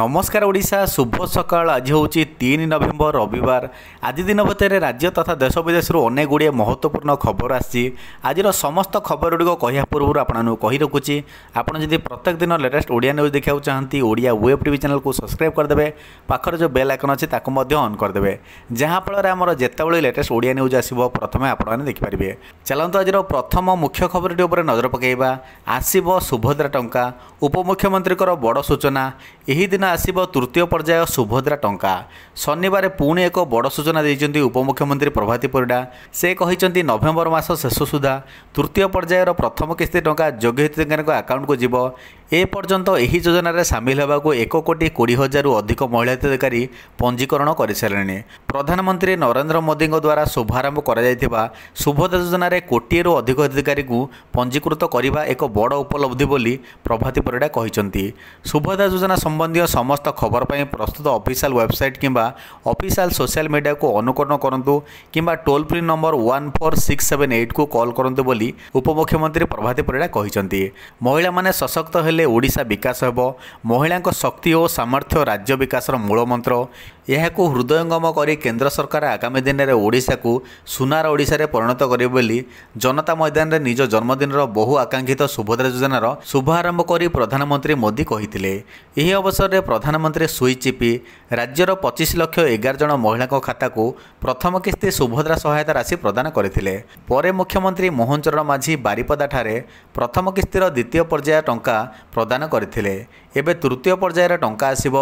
ନମସ୍କାର ଓଡ଼ିଶା ଶୁଭ ସକାଳ ଆଜି ହେଉଛି ତିନି ନଭେମ୍ବର ରବିବାର ଆଜି ଦିନ ଭିତରେ ରାଜ୍ୟ ତଥା ଦେଶ ବିଦେଶରୁ ଅନେକ ଗୁଡ଼ିଏ ମହତ୍ତ୍ୱପୂର୍ଣ୍ଣ ଖବର ଆସିଛି ଆଜିର ସମସ୍ତ ଖବରଗୁଡ଼ିକ କହିବା ପୂର୍ବରୁ ଆପଣଙ୍କୁ କହି ରଖୁଛି ଆପଣ ଯଦି ପ୍ରତ୍ୟେକ ଦିନ ଲେଟେଷ୍ଟ ଓଡ଼ିଆ ନ୍ୟୁଜ୍ ଦେଖିବାକୁ ଚାହାନ୍ତି ଓଡ଼ିଆ ୱେବ୍ ଟିଭି ଚ୍ୟାନେଲକୁ ସବସ୍କ୍ରାଇବ୍ କରିଦେବେ ପାଖରେ ଯେଉଁ ବେଲ୍ ଆଇକନ୍ ଅଛି ତାକୁ ମଧ୍ୟ ଅନ୍ କରିଦେବେ ଯାହାଫଳରେ ଆମର ଯେତେବେଳେ ଲେଟେଷ୍ଟ ଓଡ଼ିଆ ନ୍ୟୁଜ୍ ଆସିବ ପ୍ରଥମେ ଆପଣମାନେ ଦେଖିପାରିବେ ଚାଲନ୍ତୁ ଆଜିର ପ୍ରଥମ ମୁଖ୍ୟ ଖବରଟି ଉପରେ ନଜର ପକାଇବା ଆସିବ ସୁଭଦ୍ରା ଟଙ୍କା ଉପମୁଖ୍ୟମନ୍ତ୍ରୀଙ୍କର ବଡ଼ ସୂଚନା ଏହି ଦିନ ଆସିବ ତୃତୀୟ ପର୍ଯ୍ୟାୟ ସୁଭଦ୍ରା ଟଙ୍କା ଶନିବାର ପୁଣି ଏକ ବଡ଼ ସୂଚନା ଦେଇଛନ୍ତି ଉପମୁଖ୍ୟମନ୍ତ୍ରୀ ପ୍ରଭାତୀ ପରିଡ଼ା ସେ କହିଛନ୍ତି ନଭେମ୍ବର ମାସ ଶେଷ ସୁଦ୍ଧା ତୃତୀୟ ପର୍ଯ୍ୟାୟର ପ୍ରଥମ କିସ୍ତି ଟଙ୍କା ଯୋଗ୍ୟ ହିତାଧିକାରୀଙ୍କ ଆକାଉଣ୍ଟକୁ ଯିବ ଏପର୍ଯ୍ୟନ୍ତ ଏହି ଯୋଜନାରେ ସାମିଲ ହେବାକୁ ଏକ କୋଟି କୋଡ଼ିଏ ହଜାରରୁ ଅଧିକ ମହିଳା ହିତାଧିକାରୀ ପଞ୍ଜୀକରଣ କରିସାରିଲେଣି ପ୍ରଧାନମନ୍ତ୍ରୀ ନରେନ୍ଦ୍ର ମୋଦିଙ୍କ ଦ୍ୱାରା ଶୁଭାରମ୍ଭ କରାଯାଇଥିବା ଶୁଭତା ଯୋଜନାରେ କୋଟିଏରୁ ଅଧିକ ହିତାଧିକାରୀଙ୍କୁ ପଞ୍ଜୀକୃତ କରିବା ଏକ ବଡ଼ ଉପଲବ୍ଧି ବୋଲି ପ୍ରଭାତି ପରିଡ଼ା କହିଛନ୍ତି ଶୁଭତା ଯୋଜନା ସମ୍ବନ୍ଧୀୟ ସମସ୍ତ ଖବର ପାଇଁ ପ୍ରସ୍ତୁତ ଅଫିସିଆଲ ୱେବସାଇଟ୍ କିମ୍ବା ଅଫିସିଆଲ ସୋସିଆଲ ମିଡ଼ିଆକୁ ଅନୁକରଣ କରନ୍ତୁ କିମ୍ବା toll free number one four six seven ଏଇଟ୍କୁ କଲ୍ କରନ୍ତୁ ବୋଲି ଉପମୁଖ୍ୟମନ୍ତ୍ରୀ ପ୍ରଭାତି ପରିଡ଼ା କହିଛନ୍ତି ମହିଳାମାନେ ସଶକ୍ତ ହେଲେ ହେଲେ ଓଡ଼ିଶା ବିକାଶ ହେବ ମହିଳାଙ୍କ ଶକ୍ତି ଓ ସାମର୍ଥ୍ୟ ରାଜ୍ୟ ବିକାଶର ମୂଳମନ୍ତ୍ର ଏହାକୁ ହୃଦୟଙ୍ଗମ କରି କେନ୍ଦ୍ର ସରକାର ଆଗାମୀ ଦିନରେ ଓଡ଼ିଶାକୁ ସୁନାର ଓଡ଼ିଶାରେ ପରିଣତ କରିବ ବୋଲି ଜନତା ମଇଦାନରେ ନିଜ ଜନ୍ମଦିନର ବହୁ ଆକାଂକ୍ଷିତ ସୁଭଦ୍ରା ଯୋଜନାର ଶୁଭାରମ୍ଭ କରି ପ୍ରଧାନମନ୍ତ୍ରୀ ମୋଦି କହିଥିଲେ ଏହି ଅବସରରେ ପ୍ରଧାନମନ୍ତ୍ରୀ ସୁଇ ଚିପି ରାଜ୍ୟର ପଚିଶ ଲକ୍ଷ ଏଗାର ଜଣ ମହିଳାଙ୍କ ଖାତାକୁ ପ୍ରଥମ କିସ୍ତି ସୁଭଦ୍ରା ସହାୟତା ରାଶି ପ୍ରଦାନ କରିଥିଲେ ପରେ ମୁଖ୍ୟମନ୍ତ୍ରୀ ମୋହନ ଚରଣ ମାଝୀ ବାରିପଦାଠାରେ ପ୍ରଥମ କିସ୍ତିର ଦ୍ୱିତୀୟ ପର୍ଯ୍ୟାୟ ଟଙ୍କା ପ୍ରଦାନ କରିଥିଲେ ଏବେ ତୃତୀୟ ପର୍ଯ୍ୟାୟରେ ଟଙ୍କା ଆସିବ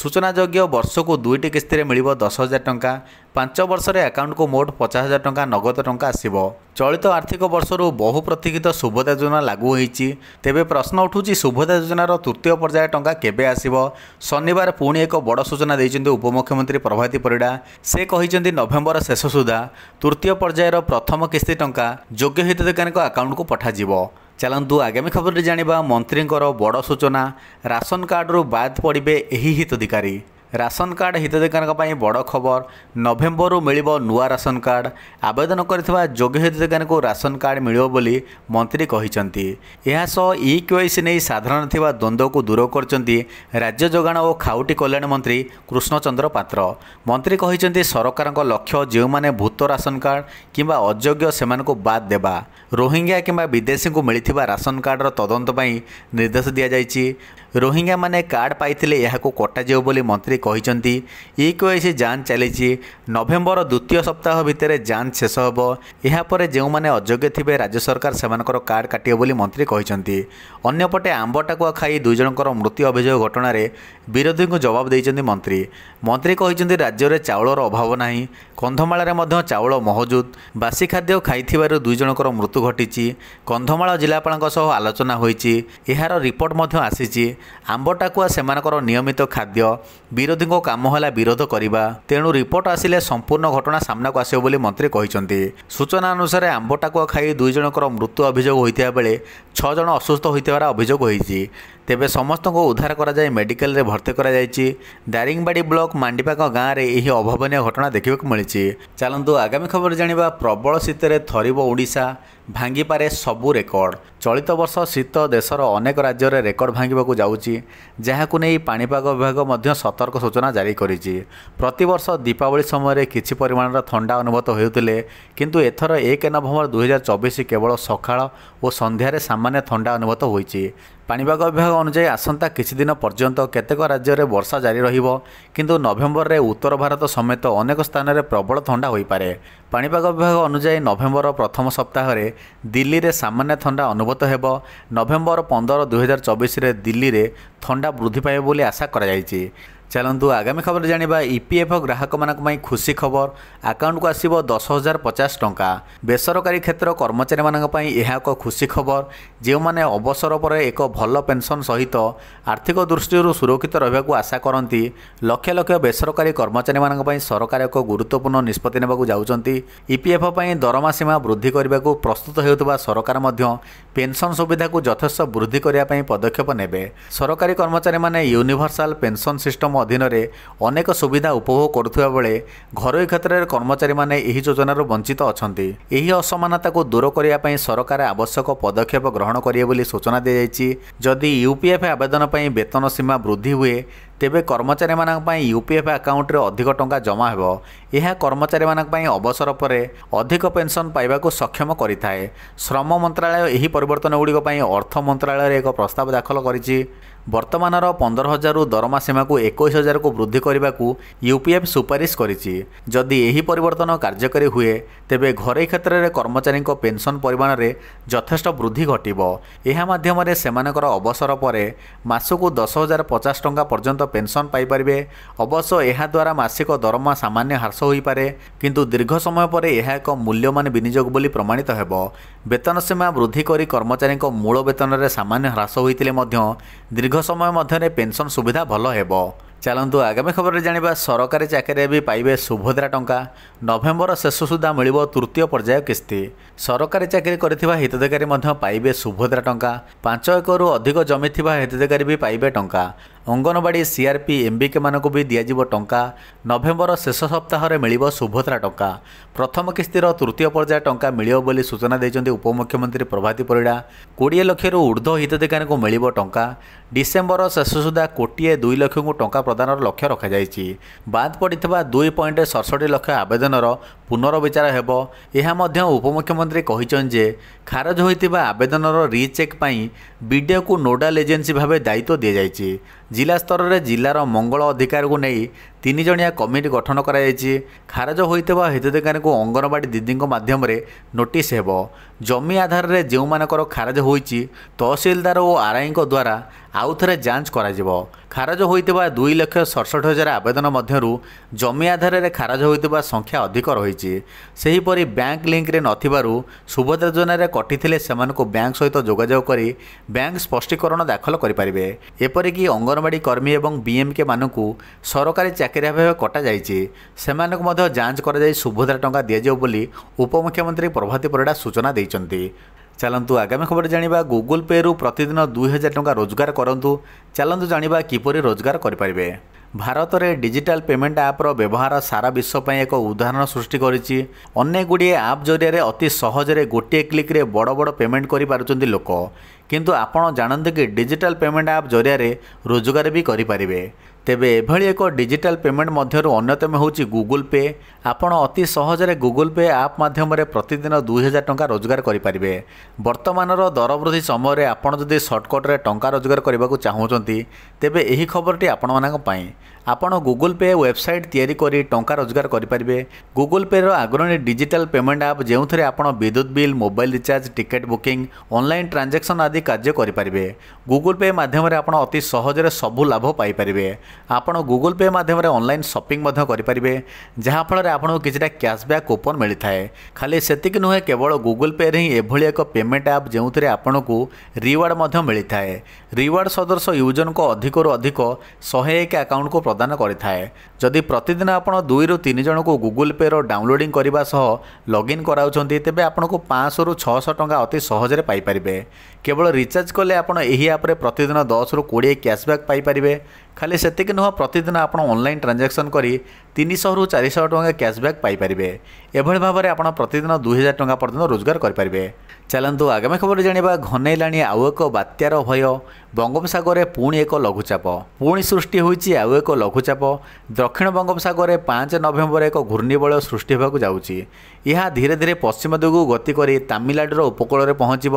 ସୂଚନାଯୋଗ୍ୟ ବର୍ଷକୁ ଦୁଇଟି କିସ୍ତିରେ ମିଳିବ ଦଶ ହଜାର ଟଙ୍କା ପାଞ୍ଚ ବର୍ଷରେ ଆକାଉଣ୍ଟକୁ ମୋଟ ପଚାଶ ହଜାର ଟଙ୍କା ନଗଦ ଟଙ୍କା ଆସିବ ଚଳିତ ଆର୍ଥିକ ବର୍ଷରୁ ବହୁ ପ୍ରତୀକ୍ଷିତ ସୁଭଦା ଯୋଜନା ଲାଗୁ ହୋଇଛି ତେବେ ପ୍ରଶ୍ନ ଉଠୁଛି ସୁଭଦା ଯୋଜନାର ତୃତୀୟ ପର୍ଯ୍ୟାୟ ଟଙ୍କା କେବେ ଆସିବ ଶନିବାର ପୁଣି ଏକ ବଡ଼ ସୂଚନା ଦେଇଛନ୍ତି ଉପମୁଖ୍ୟମନ୍ତ୍ରୀ ପ୍ରଭାତୀ ପରିଡ଼ା ସେ କହିଛନ୍ତି ନଭେମ୍ବର ଶେଷ ସୁଦ୍ଧା ତୃତୀୟ ପର୍ଯ୍ୟାୟର ପ୍ରଥମ କିସ୍ତି ଟଙ୍କା ଯୋଗ୍ୟ ହିତାଧିକାରୀଙ୍କ ଆକାଉଣ୍ଟକୁ ପଠାଯିବ ଚାଲନ୍ତୁ ଆଗାମୀ ଖବରରେ ଜାଣିବା ମନ୍ତ୍ରୀଙ୍କର ବଡ଼ ସୂଚନା ରାସନ କାର୍ଡ଼ରୁ ବାଦ୍ ପଡ଼ିବେ ଏହି ହିତାଧିକାରୀ ରାସନ କାର୍ଡ଼ ହିତାଧିକାରୀଙ୍କ ପାଇଁ ବଡ଼ ଖବର ନଭେମ୍ବରରୁ ମିଳିବ ନୂଆ ରାସନ କାର୍ଡ଼ ଆବେଦନ କରିଥିବା ଯୋଗ୍ୟ ହିତାଧିକାରୀଙ୍କୁ ରାସନ କାର୍ଡ଼ ମିଳିବ ବୋଲି ମନ୍ତ୍ରୀ କହିଛନ୍ତି ଏହାସହ ଇ କ୍ୟୁଆଇସି ନେଇ ସାଧାରଣ ଥିବା ଦ୍ୱନ୍ଦ୍ୱକୁ ଦୂର କରିଛନ୍ତି ରାଜ୍ୟ ଯୋଗାଣ ଓ ଖାଉଟି କଲ୍ୟାଣ ମନ୍ତ୍ରୀ କୃଷ୍ଣଚନ୍ଦ୍ର ପାତ୍ର ମନ୍ତ୍ରୀ କହିଛନ୍ତି ସରକାରଙ୍କ ଲକ୍ଷ୍ୟ ଯେଉଁମାନେ ଭୂତ ରାସନ କାର୍ଡ଼ କିମ୍ବା ଅଯୋଗ୍ୟ ସେମାନଙ୍କୁ ବାଦ୍ ଦେବା ରୋହିଙ୍ଗ୍ୟା କିମ୍ବା ବିଦେଶୀଙ୍କୁ ମିଳିଥିବା ରାସନ କାର୍ଡ଼ର ତଦନ୍ତ ପାଇଁ ନିର୍ଦ୍ଦେଶ ଦିଆଯାଇଛି ରୋହିଙ୍ଗ୍ୟାମାନେ କାର୍ଡ଼ ପାଇଥିଲେ ଏହାକୁ କଟାଯିବ ବୋଲି ମନ୍ତ୍ରୀ କହିଛନ୍ତି ଇକ୍ୟୁଏସି ଯାଞ୍ଚ ଚାଲିଛି ନଭେମ୍ବର ଦ୍ୱିତୀୟ ସପ୍ତାହ ଭିତରେ ଯାଞ୍ଚ ଶେଷ ହେବ ଏହାପରେ ଯେଉଁମାନେ ଅଯୋଗ୍ୟ ଥିବେ ରାଜ୍ୟ ସରକାର ସେମାନଙ୍କର କାର୍ଡ଼ କାଟିବ ବୋଲି ମନ୍ତ୍ରୀ କହିଛନ୍ତି ଅନ୍ୟପଟେ ଆମ୍ବଟାକୁଆ ଖାଇ ଦୁଇ ଜଣଙ୍କର ମୃତ୍ୟୁ ଅଭିଯୋଗ ଘଟଣାରେ ବିରୋଧୀଙ୍କୁ ଜବାବ ଦେଇଛନ୍ତି ମନ୍ତ୍ରୀ ମନ୍ତ୍ରୀ କହିଛନ୍ତି ରାଜ୍ୟରେ ଚାଉଳର ଅଭାବ ନାହିଁ କନ୍ଧମାଳରେ ମଧ୍ୟ ଚାଉଳ ମହଜୁଦ ବାସି ଖାଦ୍ୟ ଖାଇଥିବାରୁ ଦୁଇଜଣଙ୍କର ମୃତ୍ୟୁ ଘଟିଛି କନ୍ଧମାଳ ଜିଲ୍ଲାପାଳଙ୍କ ସହ ଆଲୋଚନା ହୋଇଛି ଏହାର ରିପୋର୍ଟ ମଧ୍ୟ ଆସିଛି ଆମ୍ବ ଟାକୁଆ ସେମାନଙ୍କର ନିୟମିତ ଖାଦ୍ୟ ବିରୋଧୀଙ୍କ କାମ ହେଲା ବିରୋଧ କରିବା ତେଣୁ ରିପୋର୍ଟ ଆସିଲେ ସମ୍ପୂର୍ଣ୍ଣ ଘଟଣା ସାମ୍ନାକୁ ଆସିବ ବୋଲି ମନ୍ତ୍ରୀ କହିଛନ୍ତି ସୂଚନା ଅନୁସାରେ ଆମ୍ବ ଟାକୁଆ ଖାଇ ଦୁଇ ଜଣଙ୍କର ମୃତ୍ୟୁ ଅଭିଯୋଗ ହୋଇଥିବା ବେଳେ ଛଅ ଜଣ ଅସୁସ୍ଥ ହୋଇଥିବାର ଅଭିଯୋଗ ହୋଇଛି ତେବେ ସମସ୍ତଙ୍କୁ ଉଦ୍ଧାର କରାଯାଇ ମେଡିକାଲରେ ଭର୍ତ୍ତି କରାଯାଇଛି ଦାରିଙ୍ଗବାଡ଼ି ବ୍ଲକ ମାଣ୍ଡିପାଙ୍କ ଗାଁରେ ଏହି ଅଭାବନୀୟ ଘଟଣା ଦେଖିବାକୁ ମିଳିଛି ଚାଲନ୍ତୁ ଆଗାମୀ ଖବର ଜାଣିବା ପ୍ରବଳ ଶୀତରେ ଥରିବ ଓଡ଼ିଶା ଭାଙ୍ଗିପାରେ ସବୁ ରେକର୍ଡ଼ ଚଳିତ ବର୍ଷ ଶୀତ ଦେଶର ଅନେକ ରାଜ୍ୟରେ ରେକର୍ଡ଼ ଭାଙ୍ଗିବାକୁ ଯାଉଛି ଯାହାକୁ ନେଇ ପାଣିପାଗ ବିଭାଗ ମଧ୍ୟ ସତର୍କ ସୂଚନା ଜାରି କରିଛି ପ୍ରତିବର୍ଷ ଦୀପାବଳି ସମୟରେ କିଛି ପରିମାଣର ଥଣ୍ଡା ଅନୁଭୂତ ହେଉଥିଲେ କିନ୍ତୁ ଏଥର ଏକ ନଭେମ୍ବର ଦୁଇହଜାର ଚବିଶ କେବଳ ସକାଳ ଓ ସନ୍ଧ୍ୟାରେ ସାମାନ୍ୟ ଥଣ୍ଡା ଅନୁଭୂତ ହୋଇଛି ପାଣିପାଗ ବିଭାଗ ଅନୁଯାୟୀ ଆସନ୍ତା କିଛି ଦିନ ପର୍ଯ୍ୟନ୍ତ କେତେକ ରାଜ୍ୟରେ ବର୍ଷା ଜାରି ରହିବ କିନ୍ତୁ ନଭେମ୍ବରରେ ଉତ୍ତର ଭାରତ ସମେତ ଅନେକ ସ୍ଥାନରେ ପ୍ରବଳ ଥଣ୍ଡା ହୋଇପାରେ ପାଣିପାଗ ବିଭାଗ ଅନୁଯାୟୀ ନଭେମ୍ବର ପ୍ରଥମ ସପ୍ତାହରେ ଦିଲ୍ଲୀରେ ସାମାନ୍ୟ ଥଣ୍ଡା ଅନୁଭୂତ ହେବ ନଭେମ୍ବର ପନ୍ଦର ଦୁଇହଜାର ଚବିଶରେ ଦିଲ୍ଲୀରେ ଥଣ୍ଡା ବୃଦ୍ଧି ପାଇବ ବୋଲି ଆଶା କରାଯାଇଛି ଚାଲନ୍ତୁ ଆଗାମୀ ଖବର ଜାଣିବା ଇପିଏଫ୍ ଗ୍ରାହକମାନଙ୍କ ପାଇଁ ଖୁସି ଖବର ଆକାଉଣ୍ଟକୁ ଆସିବ ଦଶ ହଜାର ପଚାଶ ଟଙ୍କା ବେସରକାରୀ କ୍ଷେତ୍ର କର୍ମଚାରୀମାନଙ୍କ ପାଇଁ ଏହା ଏକ ଖୁସି ଖବର ଯେଉଁମାନେ ଅବସର ପରେ ଏକ ଭଲ ପେନ୍ସନ୍ ସହିତ ଆର୍ଥିକ ଦୃଷ୍ଟିରୁ ସୁରକ୍ଷିତ ରହିବାକୁ ଆଶା କରନ୍ତି ଲକ୍ଷ ଲକ୍ଷ ବେସରକାରୀ କର୍ମଚାରୀମାନଙ୍କ ପାଇଁ ସରକାର ଏକ ଗୁରୁତ୍ୱପୂର୍ଣ୍ଣ ନିଷ୍ପତ୍ତି ନେବାକୁ ଯାଉଛନ୍ତି ଇପିଏଫ୍ ପାଇଁ ଦରମା ସୀମା ବୃଦ୍ଧି କରିବାକୁ ପ୍ରସ୍ତୁତ ହେଉଥିବା ସରକାର ମଧ୍ୟ ପେନ୍ସନ୍ ସୁବିଧାକୁ ଯଥେଷ୍ଟ ବୃଦ୍ଧି କରିବା ପାଇଁ ପଦକ୍ଷେପ ନେବେ ସରକାରୀ କର୍ମଚାରୀମାନେ ୟୁନିଭର୍ସାଲ୍ ପେନ୍ସନ୍ ସିଷ୍ଟମ୍ ଅଧୀନରେ ଅନେକ ସୁବିଧା ଉପଭୋଗ କରୁଥିବା ବେଳେ ଘରୋଇ କ୍ଷେତ୍ରରେ କର୍ମଚାରୀମାନେ ଏହି ଯୋଜନାରୁ ବଞ୍ଚିତ ଅଛନ୍ତି ଏହି ଅସମାନତାକୁ ଦୂର କରିବା ପାଇଁ ସରକାର ଆବଶ୍ୟକ ପଦକ୍ଷେପ ଗ୍ରହଣ କରିବେ ବୋଲି ସୂଚନା ଦିଆଯାଇଛି ଯଦି ୟୁପିଏଫ୍ ଆବେଦନ ପାଇଁ ବେତନ ସୀମା ବୃଦ୍ଧି ହୁଏ ତେବେ କର୍ମଚାରୀମାନଙ୍କ ପାଇଁ ୟୁ ପି ଏଫ୍ ଆକାଉଣ୍ଟରେ ଅଧିକ ଟଙ୍କା ଜମା ହେବ ଏହା କର୍ମଚାରୀମାନଙ୍କ ପାଇଁ ଅବସର ପରେ ଅଧିକ ପେନ୍ସନ୍ ପାଇବାକୁ ସକ୍ଷମ କରିଥାଏ ଶ୍ରମ ମନ୍ତ୍ରାଳୟ ଏହି ପରିବର୍ତ୍ତନ ଗୁଡ଼ିକ ପାଇଁ ଅର୍ଥ ମନ୍ତ୍ରାଳୟରେ ଏକ ପ୍ରସ୍ତାବ ଦାଖଲ କରିଛି ବର୍ତ୍ତମାନର ପନ୍ଦର ହଜାରରୁ ଦରମା ସୀମାକୁ ଏକୋଇଶ ହଜାରକୁ ବୃଦ୍ଧି କରିବାକୁ ୟୁପିଏଫ୍ ସୁପାରିଶ କରିଛି ଯଦି ଏହି ପରିବର୍ତ୍ତନ କାର୍ଯ୍ୟକାରୀ ହୁଏ ତେବେ ଘରୋଇ କ୍ଷେତ୍ରରେ କର୍ମଚାରୀଙ୍କ ପେନ୍ସନ୍ ପରିମାଣରେ ଯଥେଷ୍ଟ ବୃଦ୍ଧି ଘଟିବ ଏହା ମାଧ୍ୟମରେ ସେମାନଙ୍କର ଅବସର ପରେ ମାସକୁ ଦଶ ହଜାର ପଚାଶ ଟଙ୍କା ପର୍ଯ୍ୟନ୍ତ ପେନ୍ସନ୍ ପାଇପାରିବେ ଅବଶ୍ୟ ଏହାଦ୍ୱାରା ମାସିକ ଦରମା ସାମାନ୍ୟ ହ୍ରାସ ହୋଇପାରେ କିନ୍ତୁ ଦୀର୍ଘ ସମୟ ପରେ ଏହା ଏକ ମୂଲ୍ୟମାନ ବିନିଯୋଗ ବୋଲି ପ୍ରମାଣିତ ହେବ ବେତନ ସୀମା ବୃଦ୍ଧି କରି କର୍ମଚାରୀଙ୍କ ମୂଳ ବେତନରେ ସାମାନ୍ୟ ହ୍ରାସ ହୋଇଥିଲେ ମଧ୍ୟ ଦୀର୍ଘ ଦୀର୍ଘ ସମୟ ମଧ୍ୟରେ ପେନ୍ସନ୍ ସୁବିଧା ଭଲ ହେବ ଚାଲନ୍ତୁ ଆଗାମୀ ଖବରରେ ଜାଣିବା ସରକାରୀ ଚାକିରିରେ ବି ପାଇବେ ସୁଭଦ୍ରା ଟଙ୍କା ନଭେମ୍ବର ଶେଷ ସୁଦ୍ଧା ମିଳିବ ତୃତୀୟ ପର୍ଯ୍ୟାୟ କିସ୍ତି ସରକାରୀ ଚାକିରି କରିଥିବା ହିତାଧିକାରୀ ମଧ୍ୟ ପାଇବେ ସୁଭଦ୍ରା ଟଙ୍କା ପାଞ୍ଚ ଏକରରୁ ଅଧିକ ଜମିଥିବା ହିତାଧିକାରୀ ବି ପାଇବେ ଟଙ୍କା ଅଙ୍ଗନବାଡ଼ି ସିଆର୍ପି ଏମ୍ବିକେମାନଙ୍କୁ ବି ଦିଆଯିବ ଟଙ୍କା ନଭେମ୍ବର ଶେଷ ସପ୍ତାହରେ ମିଳିବ ସୁଭଦ୍ରା ଟଙ୍କା ପ୍ରଥମ କିସ୍ତିର ତୃତୀୟ ପର୍ଯ୍ୟାୟ ଟଙ୍କା ମିଳିବ ବୋଲି ସୂଚନା ଦେଇଛନ୍ତି ଉପମୁଖ୍ୟମନ୍ତ୍ରୀ ପ୍ରଭାତି ପରିଡ଼ା କୋଡ଼ିଏ ଲକ୍ଷରୁ ଉର୍ଦ୍ଧ୍ୱ ହିତାଧିକାରୀଙ୍କୁ ମିଳିବ ଟଙ୍କା ଡିସେମ୍ବର ଶେଷ ସୁଦ୍ଧା କୋଟିଏ ଦୁଇ ଲକ୍ଷଙ୍କୁ ଟଙ୍କା ପ୍ରଦାନର ଲକ୍ଷ୍ୟ ରଖାଯାଇଛି ବାଦ୍ ପଡ଼ିଥିବା ଦୁଇ ପଏଣ୍ଟ ସତଷଠି ଲକ୍ଷ ଆବେଦନର ପୁନର୍ବିଚାର ହେବ ଏହା ମଧ୍ୟ ଉପମୁଖ୍ୟମନ୍ତ୍ରୀ କହିଛନ୍ତି ଯେ ଖାରଜ ହୋଇଥିବା ଆବେଦନର ରିଚେକ୍ ପାଇଁ ବିଡିଓକୁ ନୋଡାଲ ଏଜେନ୍ସି ଭାବେ ଦାୟିତ୍ୱ ଦିଆଯାଇଛି ଜିଲ୍ଲା ସ୍ତରରେ ଜିଲ୍ଲାର ମଙ୍ଗଳ ଅଧିକାରକୁ ନେଇ ତିନିଜଣିଆ କମିଟି ଗଠନ କରାଯାଇଛି ଖାରଜ ହୋଇଥିବା ହିତାଧିକାରୀଙ୍କୁ ଅଙ୍ଗନବାଡ଼ି ଦିଦିଙ୍କ ମାଧ୍ୟମରେ ନୋଟିସ୍ ହେବ ଜମି ଆଧାରରେ ଯେଉଁମାନଙ୍କର ଖାରଜ ହୋଇଛି ତହସିଲଦାର ଓ ଆର୍ଆଇଙ୍କ ଦ୍ୱାରା ଆଉଥରେ ଯାଞ୍ଚ କରାଯିବ ଖାରଜ ହୋଇଥିବା ଦୁଇ ଲକ୍ଷ ସତଷଠି ହଜାର ଆବେଦନ ମଧ୍ୟରୁ ଜମି ଆଧାରରେ ଖାରଜ ହୋଇଥିବା ସଂଖ୍ୟା ଅଧିକ ରହିଛି ସେହିପରି ବ୍ୟାଙ୍କ ଲିଙ୍କରେ ନଥିବାରୁ ସୁଭଦ୍ରା ଯୋଜନାରେ କଟିଥିଲେ ସେମାନଙ୍କୁ ବ୍ୟାଙ୍କ ସହିତ ଯୋଗାଯୋଗ କରି ବ୍ୟାଙ୍କ ସ୍ପଷ୍ଟୀକରଣ ଦାଖଲ କରିପାରିବେ ଏପରିକି ଅଙ୍ଗନବାଡ଼ି କର୍ମୀ ଏବଂ ବିଏମ୍କେମାନଙ୍କୁ ସରକାରୀ ଚାକିରି ଚାକିରିଆ ଭାବେ କଟାଯାଇଛି ସେମାନଙ୍କୁ ମଧ୍ୟ ଯାଞ୍ଚ କରାଯାଇ ସୁଭଦ୍ରା ଟଙ୍କା ଦିଆଯିବ ବୋଲି ଉପମୁଖ୍ୟମନ୍ତ୍ରୀ ପ୍ରଭାତୀ ପରିଡ଼ା ସୂଚନା ଦେଇଛନ୍ତି ଚାଲନ୍ତୁ ଆଗାମୀ ଖବର ଜାଣିବା ଗୁଗୁଲ୍ ପେରୁ ପ୍ରତିଦିନ ଦୁଇ ହଜାର ଟଙ୍କା ରୋଜଗାର କରନ୍ତୁ ଚାଲନ୍ତୁ ଜାଣିବା କିପରି ରୋଜଗାର କରିପାରିବେ ଭାରତରେ ଡିଜିଟାଲ ପେମେଣ୍ଟ ଆପ୍ର ବ୍ୟବହାର ସାରା ବିଶ୍ୱ ପାଇଁ ଏକ ଉଦାହରଣ ସୃଷ୍ଟି କରିଛି ଅନେକଗୁଡ଼ିଏ ଆପ୍ ଜରିଆରେ ଅତି ସହଜରେ ଗୋଟିଏ କ୍ଲିକ୍ରେ ବଡ଼ ବଡ଼ ପେମେଣ୍ଟ କରିପାରୁଛନ୍ତି ଲୋକ କିନ୍ତୁ ଆପଣ ଜାଣନ୍ତି କି ଡିଜିଟାଲ ପେମେଣ୍ଟ ଆପ୍ ଜରିଆରେ ରୋଜଗାର ବି କରିପାରିବେ ତେବେ ଏଭଳି ଏକ ଡିଜିଟାଲ ପେମେଣ୍ଟ ମଧ୍ୟରୁ ଅନ୍ୟତମ ହେଉଛି ଗୁଗୁଲ୍ ପେ ଆପଣ ଅତି ସହଜରେ ଗୁଗୁଲ୍ ପେ ଆପ୍ ମାଧ୍ୟମରେ ପ୍ରତିଦିନ ଦୁଇହଜାର ଟଙ୍କା ରୋଜଗାର କରିପାରିବେ ବର୍ତ୍ତମାନର ଦରବୃଦ୍ଧି ସମୟରେ ଆପଣ ଯଦି ସର୍ଟକଟ୍ରେ ଟଙ୍କା ରୋଜଗାର କରିବାକୁ ଚାହୁଁଛନ୍ତି ତେବେ ଏହି ଖବରଟି ଆପଣମାନଙ୍କ ପାଇଁ ଆପଣ ଗୁଗୁଲ୍ ପେ ୱେବସାଇଟ୍ ତିଆରି କରି ଟଙ୍କା ରୋଜଗାର କରିପାରିବେ ଗୁଗୁଲ୍ ପେର ଆଗ୍ରଣୀ ଡିଜିଟାଲ ପେମେଣ୍ଟ ଆପ୍ ଯେଉଁଥିରେ ଆପଣ ବିଦ୍ୟୁତ୍ bill mobile recharge ticket booking online transaction ଆଦି କାର୍ଯ୍ୟ କରିପାରିବେ ଗୁଗୁଲ୍ ପେ ମାଧ୍ୟମରେ ଆପଣ ଅତି ସହଜରେ ସବୁ ଲାଭ ପାଇପାରିବେ ଆପଣ ଗୁଗୁଲ୍ ପେ ମାଧ୍ୟମରେ ଅନଲାଇନ୍ ସପିଂ ମଧ୍ୟ କରିପାରିବେ ଯାହାଫଳରେ ଆପଣଙ୍କୁ କିଛିଟା କ୍ୟାସବ୍ୟାକ୍ କୁପନ୍ ମିଳିଥାଏ ଖାଲି ସେତିକି ନୁହେଁ କେବଳ ଗୁଗୁଲ୍ ପେରେ ହିଁ ଏଭଳି ଏକ ପେମେଣ୍ଟ ଆପ୍ ଯେଉଁଥିରେ ଆପଣଙ୍କୁ ରିୱାର୍ଡ଼ ମଧ୍ୟ ମିଳିଥାଏ ରିୱାର୍ଡ଼ ସଦସ୍ୟ ୟୁଜର୍ଙ୍କୁ ଅଧିକରୁ ଅଧିକ ଶହେ ଏକ ଆକାଉଣ୍ଟକୁ ପ୍ରଦାନ କରିଥାଏ ଯଦି ପ୍ରତିଦିନ ଆପଣ ଦୁଇରୁ ତିନି ଜଣଙ୍କୁ ଗୁଗୁଲ୍ ପେର ଡାଉନଲୋଡ଼ିଂ କରିବା ସହ ଲଗ୍ଇନ୍ କରାଉଛନ୍ତି ତେବେ ଆପଣଙ୍କୁ ପାଞ୍ଚଶହରୁ ଛଅଶହ ଟଙ୍କା ଅତି ସହଜରେ ପାଇପାରିବେ କେବଳ ରିଚାର୍ଜ କଲେ ଆପଣ ଏହି ଆପ୍ରେ ପ୍ରତିଦିନ ଦଶରୁ କୋଡ଼ିଏ କ୍ୟାସବ୍ୟାକ୍ ପାଇପାରିବେ ଖାଲି ସେତିକି ନୁହଁ ପ୍ରତିଦିନ ଆପଣ ଅନଲାଇନ୍ ଟ୍ରାଞ୍ଜାକ୍ସନ୍ କରି ତିନିଶହରୁ ଚାରିଶହ ଟଙ୍କା କ୍ୟାସ୍ବ୍ୟାକ୍ ପାଇପାରିବେ ଏଭଳି ଭାବରେ ଆପଣ ପ୍ରତିଦିନ ଦୁଇହଜାର ଟଙ୍କା ପର୍ଯ୍ୟନ୍ତ ରୋଜଗାର କରିପାରିବେ ଚାଲନ୍ତୁ ଆଗାମୀ ଖବର ଜାଣିବା ଘନେଇଲାଣି ଆଉ ଏକ ବାତ୍ୟାର ଭୟ ବଙ୍ଗୋପସାଗରରେ ପୁଣି ଏକ ଲଘୁଚାପ ପୁଣି ସୃଷ୍ଟି ହୋଇଛି ଆଉ ଏକ ଲଘୁଚାପ ଦକ୍ଷିଣ ବଙ୍ଗୋପସାଗରରେ ପାଞ୍ଚ ନଭେମ୍ବର ଏକ ଘୂର୍ଣ୍ଣିବଳୟ ସୃଷ୍ଟି ହେବାକୁ ଯାଉଛି ଏହା ଧୀରେ ଧୀରେ ପଶ୍ଚିମ ଦିଗକୁ ଗତି କରି ତାମିଲନାଡ଼ୁର ଉପକୂଳରେ ପହଞ୍ଚିବ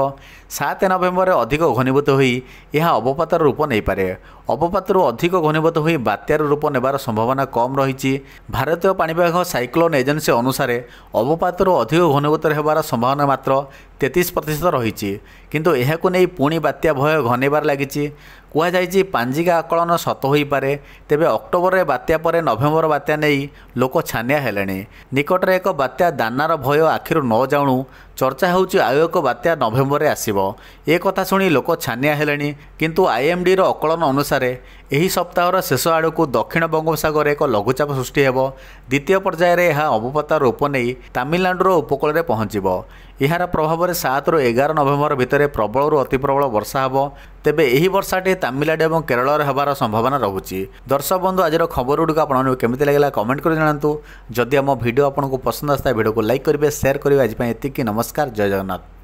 ସାତ ନଭେମ୍ବରରେ ଅଧିକ ଘନୀଭୂତ ହୋଇ ଏହା ଅବପାତର ରୂପ ନେଇପାରେ ଅବପାତରୁ ଅଧିକ ଘନୀଭୂତ ହୋଇ ବାତ୍ୟାର ରୂପ ନେବାର ସମ୍ଭାବନା କମ୍ ରହିଛି ଭାରତୀୟ ପାଣିପାଗ ସାଇକ୍ଲୋନ୍ ଏଜେନ୍ସି ଅନୁସାରେ ଅବପାତରୁ ଅଧିକ ଘନୀଭୂତ ହେବାର ସମ୍ଭାବନା ମାତ୍ର ତେତିଶ ପ୍ରତିଶତ ରହିଛି କିନ୍ତୁ ଏହାକୁ ନେଇ ପୁଣି ବାତ୍ୟା ଭୟ ଘନେଇବାରେ ଲାଗିଛି करायचे କୁହାଯାଇଛି ପାଞ୍ଜିକା ଆକଳନ ସତ ହୋଇପାରେ ତେବେ ଅକ୍ଟୋବରରେ ବାତ୍ୟା ପରେ ନଭେମ୍ବର ବାତ୍ୟା ନେଇ ଲୋକ ଛାନିଆ ହେଲେଣି ନିକଟରେ ଏକ ବାତ୍ୟା ଦାନାର ଭୟ ଆଖିରୁ ନ ଜାଣୁ ଚର୍ଚ୍ଚା ହେଉଛି ଆଉ ଏକ ବାତ୍ୟା ନଭେମ୍ବରରେ ଆସିବ ଏ କଥା ଶୁଣି ଲୋକ ଛାନିଆ ହେଲେଣି କିନ୍ତୁ ଆଇଏମ୍ଡିର ଅକଳନ ଅନୁସାରେ ଏହି ସପ୍ତାହର ଶେଷ ଆଡ଼କୁ ଦକ୍ଷିଣ ବଙ୍ଗୋପସାଗରରେ ଏକ ଲଘୁଚାପ ସୃଷ୍ଟି ହେବ ଦ୍ୱିତୀୟ ପର୍ଯ୍ୟାୟରେ ଏହା ଅବପାତା ରୂପ ନେଇ ତାମିଲନାଡ଼ୁର ଉପକୂଳରେ ପହଞ୍ଚିବ ଏହାର ପ୍ରଭାବରେ ସାତରୁ ଏଗାର ନଭେମ୍ବର ଭିତରେ ପ୍ରବଳରୁ ଅତି ପ୍ରବଳ ବର୍ଷା ହେବ ତେବେ ଏହି ବର୍ଷାଟି ତାମିଲନାଡ଼ୁ ଏବଂ କେରଳରେ ହେବାର ସମ୍ଭାବନା ରହୁଛି ଦର୍ଶକ ବନ୍ଧୁ ଆଜିର ଖବରଗୁଡ଼ିକୁ ଆପଣମାନଙ୍କୁ କେମିତି ଲାଗିଲା କମେଣ୍ଟ କରି ଜଣାନ୍ତୁ ଯଦି ଆମ ଭିଡ଼ିଓ ଆପଣଙ୍କୁ ପସନ୍ଦ ଆସିଥାଏ ଭିଡ଼ିଓକୁ ଲାଇକ୍ କରିବେ ସେୟାର କରିବେ ଆଜି ପାଇଁ ଏତିକି ନମସ୍କାର ଜୟ ଜଗନ୍ନାଥ